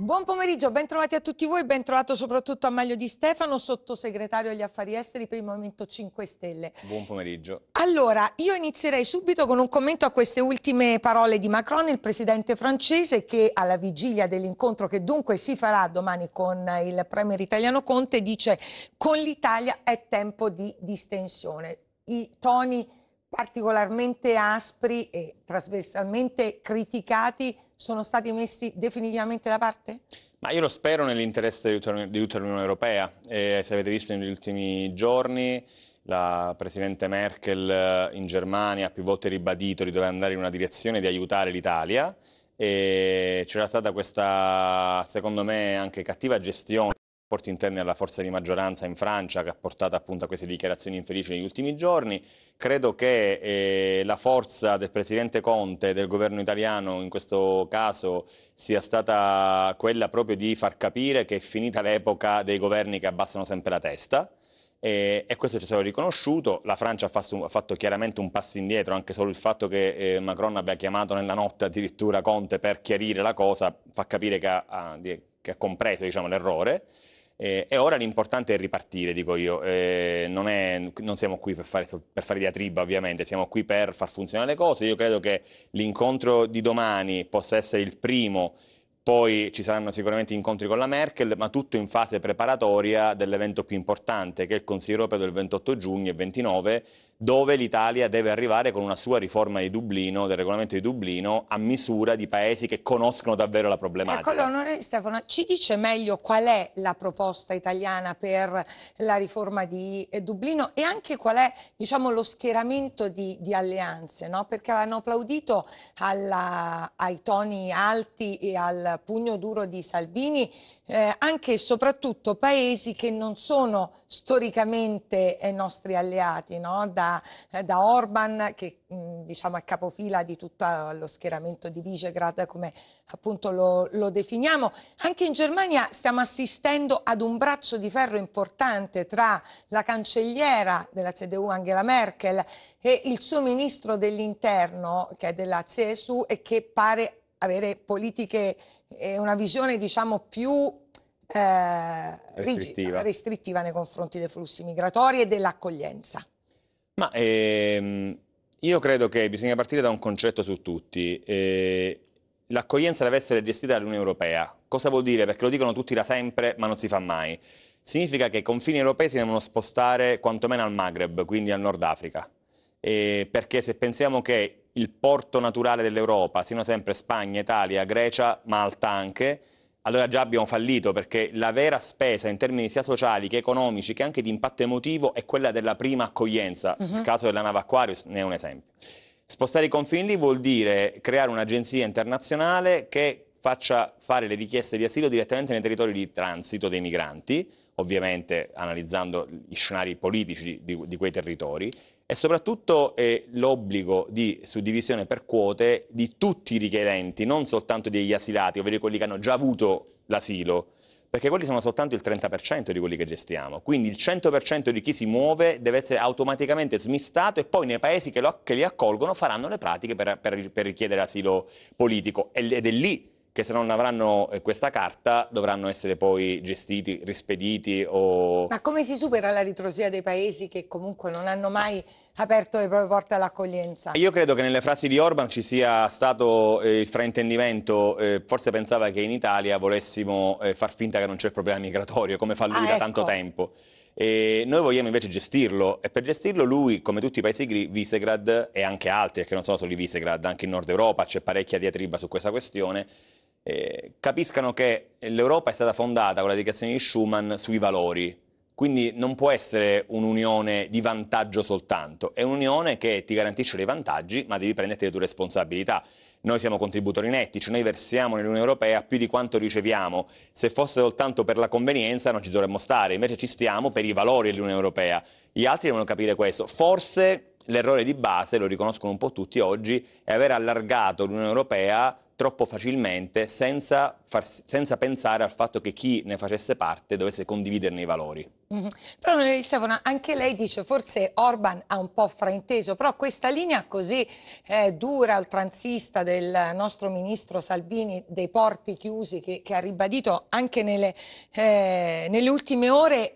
Buon pomeriggio, bentrovati a tutti voi, bentrovato soprattutto a Maglio Di Stefano, sottosegretario agli affari esteri per il Movimento 5 Stelle. Buon pomeriggio. Allora, io inizierei subito con un commento a queste ultime parole di Macron, il presidente francese, che alla vigilia dell'incontro che dunque si farà domani con il premier italiano Conte dice con l'Italia è tempo di distensione. I toni particolarmente aspri e trasversalmente criticati sono stati messi definitivamente da parte? Ma io lo spero nell'interesse di tutta l'Unione Europea. E se avete visto negli ultimi giorni la Presidente Merkel eh, in Germania ha più volte ribadito di dover andare in una direzione di aiutare l'Italia e c'era stata questa, secondo me, anche cattiva gestione rapporti interni alla forza di maggioranza in Francia che ha portato appunto a queste dichiarazioni infelici negli ultimi giorni. Credo che eh, la forza del presidente Conte e del governo italiano in questo caso sia stata quella proprio di far capire che è finita l'epoca dei governi che abbassano sempre la testa. E, e questo ci è stato riconosciuto, la Francia ha fatto, ha fatto, chiaramente un passo indietro, anche solo il fatto che eh, Macron abbia chiamato nella notte addirittura Conte per chiarire la cosa fa capire che ha, ha, che ha compreso diciamo, l'errore. Eh, e ora l'importante è ripartire, dico io. Eh, non, è, non, siamo qui per fare, per fare diatriba, ovviamente, siamo qui per far funzionare le cose. Io credo che l'incontro di domani possa essere il primo poi ci saranno sicuramente incontri con la Merkel, ma tutto in fase preparatoria dell'evento più importante, che è il Consiglio europeo del 28 giugno e 29, dove l'Italia deve arrivare con una sua riforma di Dublino, del regolamento di Dublino, a misura di paesi che conoscono davvero la problematica. Ecco, l'onorevole Stefano, ci dice meglio qual è la proposta italiana per la riforma di eh, Dublino e anche qual è diciamo, lo schieramento di, di alleanze, no? perché hanno applaudito alla, ai toni alti e al il pugno duro di Salvini, eh, anche e soprattutto paesi che non sono storicamente eh, nostri alleati, no? da, eh, da, Orban che mh, mm, diciamo è capofila di tutto lo schieramento di Visegrad come appunto lo, lo definiamo. Anche in Germania stiamo assistendo ad un braccio di ferro importante tra la cancelliera della CDU Angela Merkel e il suo ministro dell'interno che è della CSU e che pare avere politiche e una visione diciamo più eh, restrittiva. Rigida, restrittiva nei confronti dei flussi migratori e dell'accoglienza. Ma ehm, io credo che bisogna partire da un concetto su tutti. Eh, l'accoglienza deve essere gestita dall'Unione Europea. Cosa vuol dire? Perché lo dicono tutti da sempre, ma non si fa mai. Significa che i confini europei si devono spostare quantomeno al Maghreb, quindi al Nord Africa. Eh, perché se pensiamo che il porto naturale dell'Europa, sino sempre Spagna, Italia, Grecia, Malta anche, allora già abbiamo fallito perché la vera spesa in termini sia sociali che economici che anche di impatto emotivo è quella della prima accoglienza. Uh -huh. Il mhm. caso della nave Aquarius ne è un esempio. Spostare i confini lì vuol dire creare un'agenzia internazionale che faccia fare le richieste di asilo direttamente nei territori di transito dei migranti, ovviamente analizzando gli scenari politici di, di quei territori, e soprattutto eh, l'obbligo di suddivisione per quote di tutti i richiedenti, non soltanto degli asilati, ovvero quelli che hanno già avuto l'asilo, perché quelli sono soltanto il 30% di quelli che gestiamo. Quindi il 100% di chi si muove deve essere automaticamente smistato e poi nei paesi che, lo, che li accolgono faranno le pratiche per, per, per richiedere asilo politico. Ed è lì che se non avranno eh, questa carta dovranno essere poi gestiti, rispediti o... Ma come si supera la ritrosia dei paesi che comunque non hanno mai aperto le proprie porte all'accoglienza? Io credo che nelle frasi di Orban ci sia stato eh, il fraintendimento, eh, forse pensava che in Italia volessimo eh, far finta che non c'è il problema migratorio, come fa lui ah, da ecco. tanto tempo. E noi vogliamo invece gestirlo e per gestirlo lui, come tutti i paesi gri, Visegrad e anche altri, perché non sono solo i Visegrad, anche in Nord Europa c'è parecchia diatriba su questa questione, eh, capiscano che l'Europa è stata fondata con la dichiarazione di Schuman sui valori. Quindi non può essere un'unione di vantaggio soltanto, è un'unione che ti garantisce dei vantaggi, ma devi prenderti le tue responsabilità. Noi siamo contributori netti, cioè noi versiamo nell'Unione Europea più di quanto riceviamo. Se fosse soltanto per la convenienza non ci dovremmo stare, invece ci stiamo per i valori dell'Unione Europea. Gli altri devono capire questo. Forse l'errore di base, lo riconoscono un po' tutti oggi, è aver allargato l'Unione Europea troppo facilmente senza, far, senza, pensare al fatto che chi ne facesse parte dovesse condividerne i valori. Mm-hmm. Però noi, Stefano, anche lei dice forse Orban ha un po' frainteso, però questa linea così eh, dura, oltranzista del nostro ministro Salvini dei porti chiusi che, che ha ribadito anche nelle, eh, nelle ultime ore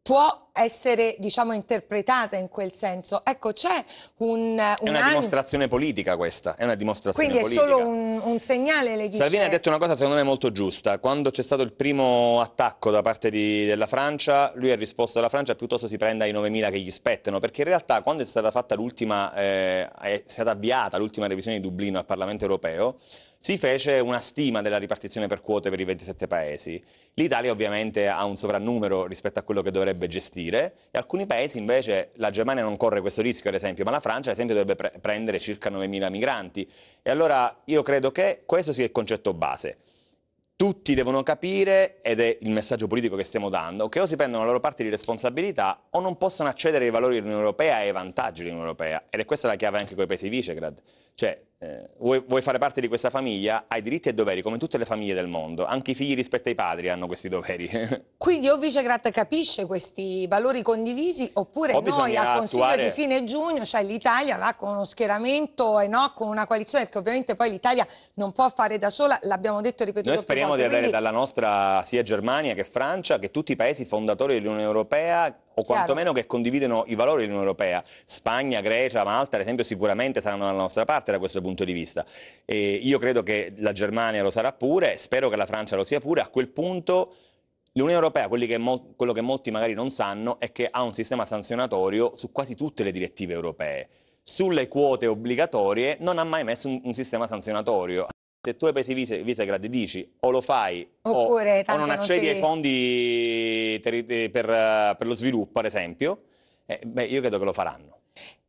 può essere diciamo, interpretata in quel senso. Ecco, c'è un, un È una dimostrazione politica questa, è una dimostrazione Quindi politica. Quindi è solo un, un segnale, le dice... Salvini ha detto una cosa secondo me molto giusta. Quando c'è stato il primo attacco da parte di, della Francia, lui ha risposto alla Francia piuttosto si prenda i 9.000 che gli spettano, perché in realtà quando è stata fatta l'ultima, eh, è stata avviata l'ultima revisione di Dublino al Parlamento europeo, si fece una stima della ripartizione per quote per i 27 paesi. L'Italia ovviamente ha un sovrannumero rispetto a quello che dovrebbe gestire dire, e alcuni paesi invece, la Germania non corre questo rischio ad esempio, ma la Francia ad esempio dovrebbe pre- prendere circa 9.000 migranti. E allora io credo che questo sia il concetto base. Tutti devono capire, ed è il messaggio politico che stiamo dando, che o si prendono la loro parte di responsabilità o non possono accedere ai valori dell'Unione Europea e ai vantaggi dell'Unione Europea. Ed è questa la chiave anche con i paesi Visegrad. Cioè, eh, vuoi, vuoi, fare parte di questa famiglia, hai diritti e doveri, come tutte le famiglie del mondo. Anche i figli rispetto ai padri hanno questi doveri. Quindi o Vicegratta capisce questi valori condivisi, oppure o noi al Consiglio attuare... di fine giugno, cioè l'Italia va con uno schieramento e no, con una coalizione, perché ovviamente poi l'Italia non può fare da sola, l'abbiamo detto e ripetuto Noi speriamo volte, di avere quindi... dalla nostra sia Germania che Francia, che tutti i paesi fondatori dell'Unione Europea o quantomeno Chiaro. che condividono i valori dell'Unione Europea. Spagna, Grecia, Malta, ad esempio, sicuramente saranno dalla nostra parte da questo punto di vista. E io credo che la Germania lo sarà pure, spero che la Francia lo sia pure. A quel punto l'Unione Europea, che quello che molti magari non sanno, è che ha un sistema sanzionatorio su quasi tutte le direttive europee. Sulle quote obbligatorie non ha mai messo un, un sistema sanzionatorio se tu hai paesi vise, Visegrad dici o lo fai Oppure, o, o, non accedi non ti... ai fondi eh, per, per, eh, per, lo sviluppo, ad esempio, eh, beh, io credo che lo faranno.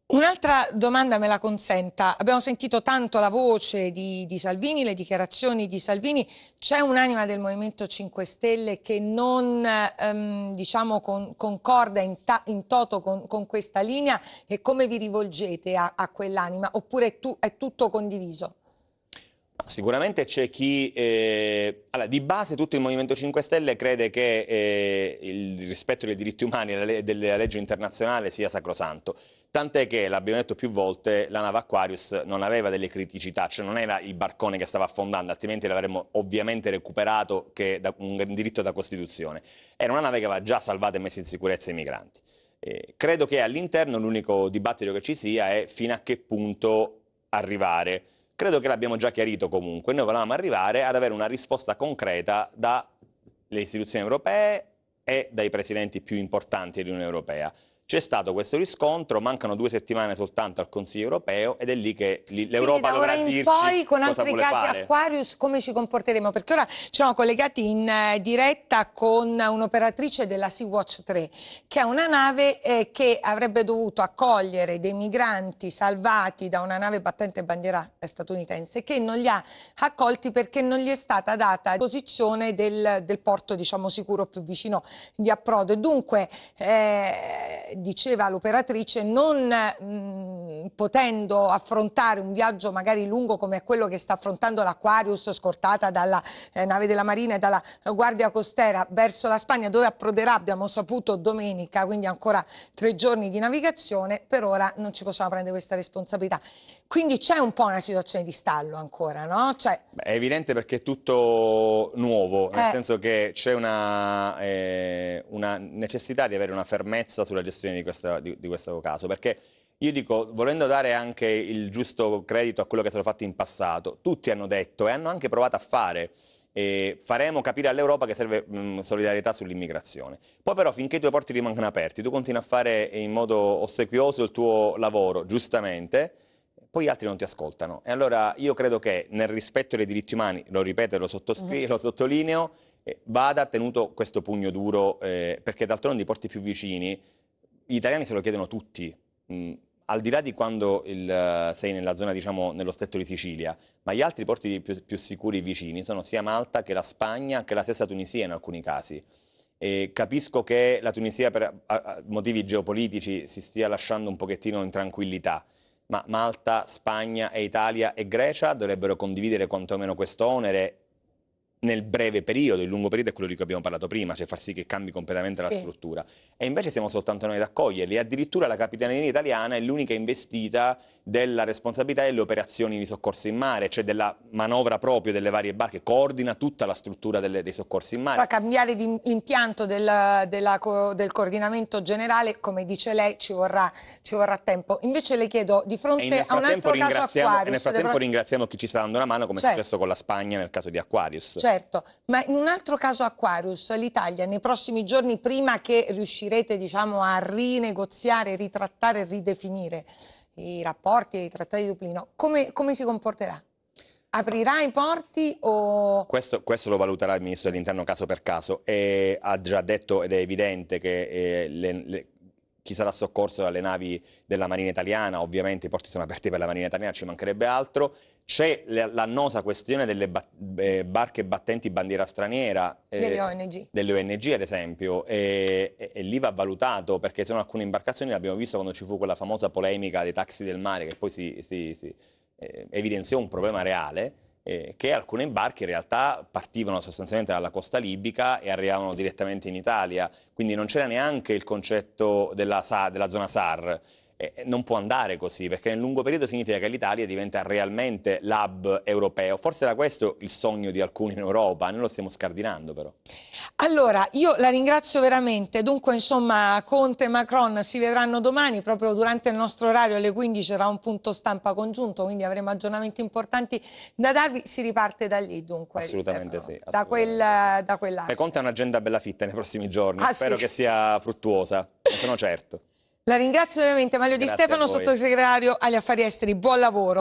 Un'altra domanda me la consenta. Abbiamo sentito tanto la voce di, di Salvini, le dichiarazioni di Salvini. C'è un'anima del Movimento 5 Stelle che non ehm, diciamo con, concorda in, ta, in toto con, con, questa linea e come vi rivolgete a, a quell'anima? Oppure è, tu, è tutto condiviso? Sicuramente c'è chi, eh, allora, di base tutto il Movimento 5 Stelle crede che eh, il rispetto dei diritti umani e della legge internazionale sia sacrosanto, tant'è che, l'abbiamo detto più volte, la nave Aquarius non aveva delle criticità, cioè non era il barcone che stava affondando, altrimenti l'avremmo ovviamente recuperato che da, un diritto da Costituzione, era una nave che aveva già salvato e messo in sicurezza i migranti. Eh, credo che all'interno l'unico dibattito che ci sia è fino a che punto arrivare Credo che l'abbiamo già chiarito comunque, noi volevamo arrivare ad avere una risposta concreta dalle istituzioni europee e dai presidenti più importanti dell'Unione Europea. C'è stato questo riscontro, mancano due settimane soltanto al Consiglio europeo ed è lì che l'Europa dovrà in dirci poi con altri casi fare. Aquarius come ci comporteremo, perché ora ci siamo collegati in eh, diretta con un'operatrice della Sea-Watch 3, che è una nave eh, che avrebbe dovuto accogliere dei migranti salvati da una nave battente bandiera statunitense che non li ha accolti perché non gli è stata data posizione del, del porto diciamo, sicuro più vicino di approdo e dunque eh, diceva l'operatrice, non mh, mm, potendo affrontare un viaggio magari lungo come quello che sta affrontando l'Aquarius scortata dalla eh, nave della Marina e dalla eh, Guardia Costera verso la Spagna dove approderà, abbiamo saputo domenica, quindi ancora tre giorni di navigazione, per ora non ci possiamo prendere questa responsabilità. Quindi c'è un po' una situazione di stallo ancora, no? Cioè... Beh, è evidente perché è tutto nuovo, nel eh... senso che c'è una, eh, una necessità di avere una fermezza sulla gestione soluzione di, questa, di, di questo caso, perché io dico, volendo dare anche il giusto credito a quello che è stato fatto in passato, tutti hanno detto e hanno anche provato a fare. E faremo capire all'Europa che serve mh, mm, solidarietà sull'immigrazione. Poi però finché i tuoi porti rimangono aperti, tu continui a fare in modo ossequioso il tuo lavoro, giustamente, poi gli altri non ti ascoltano. E allora io credo che nel rispetto dei diritti umani, lo ripeto e lo, mm-hmm. lo sottolineo, eh, vada tenuto questo pugno duro, eh, perché d'altronde i porti più vicini gli italiani se lo chiedono tutti, mh, mm, al di là di quando il, eh, sei nella zona, diciamo, nello stretto di Sicilia, ma gli altri porti più, più, sicuri vicini sono sia Malta che la Spagna che la stessa Tunisia in alcuni casi. E capisco che la Tunisia per motivi geopolitici si stia lasciando un pochettino in tranquillità, ma Malta, Spagna e Italia e Grecia dovrebbero condividere quantomeno questo onere nel breve periodo, il lungo periodo è quello di cui abbiamo parlato prima, cioè far sì che cambi completamente sì. la struttura. E invece siamo soltanto noi ad accoglierli. addirittura la Capitaneria italiana è l'unica investita della responsabilità delle operazioni di soccorso in mare, cioè della manovra proprio delle varie barche, coordina tutta la struttura delle, dei soccorsi in mare. Ora cambiare l'impianto del, del, coordinamento generale, come dice lei, ci vorrà, ci vorrà tempo. Invece le chiedo, di fronte a un altro caso Aquarius... E nel frattempo ringraziamo chi ci sta dando una mano, come certo. è cioè successo con la Spagna nel caso di Aquarius. Certo. Certo, ma in un altro caso Aquarius, l'Italia nei prossimi giorni, prima che riuscirete diciamo, a rinegoziare, ritrattare, e ridefinire i rapporti e i trattati di Dublino, come, come si comporterà? aprirà i porti o... Questo, questo, lo valuterà il Ministro dell'Interno caso per caso e ha già detto ed è evidente che eh, le, le, chi sarà soccorso dalle navi della Marina Italiana, ovviamente i porti sono aperti per la Marina Italiana, ci mancherebbe altro. C'è l'annosa questione delle ba eh, barche battenti bandiera straniera. Eh, delle ONG. Delle ONG, ad esempio, e, e, e, lì va valutato perché sono alcune imbarcazioni, l'abbiamo visto quando ci fu quella famosa polemica dei taxi del mare, che poi si, si, si eh, evidenziò un problema reale eh, che alcune barche in realtà partivano sostanzialmente dalla costa libica e arrivavano direttamente in Italia, quindi non c'era neanche il concetto della, della zona SAR eh, non può andare così, perché nel lungo periodo significa che l'Italia diventa realmente l'hub europeo. Forse era questo il sogno di alcuni in Europa, noi lo stiamo scardinando però. Allora, io la ringrazio veramente. Dunque, insomma, Conte e Macron si vedranno domani, proprio durante il nostro orario alle 15 sarà un punto stampa congiunto, quindi avremo aggiornamenti importanti da darvi. Si riparte da lì, dunque. Assolutamente Stefano, sì. Assolutamente. Da, quel, da quell'asse. Conte ha un'agenda bella fitta nei prossimi giorni, ah, spero sì. che sia fruttuosa, ne sono certo. La ringrazio veramente Mario Grazie Di Stefano, sottosegretario agli affari esteri. Buon lavoro.